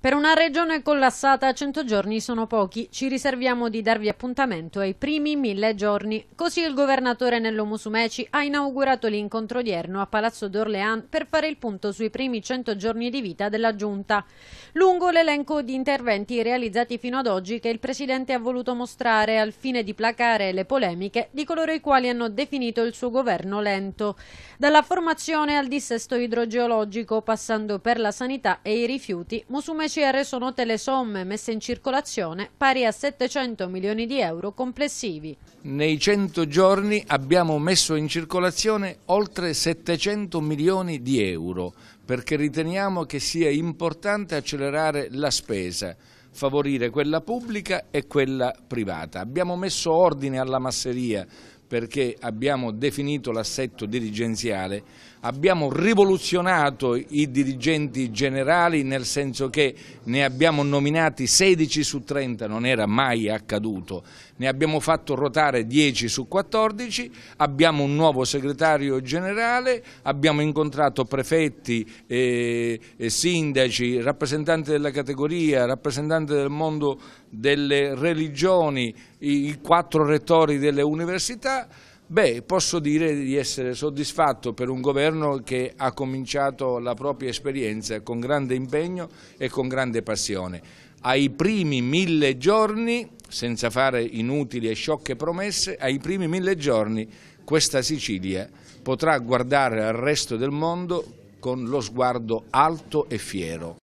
Per una regione collassata 100 giorni sono pochi, ci riserviamo di darvi appuntamento ai primi mille giorni. Così il governatore Nello Musumeci ha inaugurato l'incontro odierno a Palazzo d'Orléans per fare il punto sui primi 100 giorni di vita della Giunta. Lungo l'elenco di interventi realizzati fino ad oggi che il Presidente ha voluto mostrare al fine di placare le polemiche di coloro i quali hanno definito il suo governo lento. Dalla formazione al dissesto idrogeologico, passando per la sanità e i rifiuti, Musumeci CR sono note le somme messe in circolazione pari a 700 milioni di euro complessivi. Nei 100 giorni abbiamo messo in circolazione oltre 700 milioni di euro perché riteniamo che sia importante accelerare la spesa favorire quella pubblica e quella privata. Abbiamo messo ordine alla masseria perché abbiamo definito l'assetto dirigenziale abbiamo rivoluzionato i dirigenti generali nel senso che ne abbiamo nominati 16 su 30, non era mai accaduto, ne abbiamo fatto ruotare 10 su 14, abbiamo un nuovo segretario generale, abbiamo incontrato prefetti, eh, sindaci, rappresentanti della categoria, rappresentanti del mondo delle religioni, i quattro rettori delle università, Beh, posso dire di essere soddisfatto per un governo che ha cominciato la propria esperienza con grande impegno e con grande passione. Ai primi mille giorni, senza fare inutili e sciocche promesse, ai primi mille giorni questa Sicilia potrà guardare al resto del mondo con lo sguardo alto e fiero.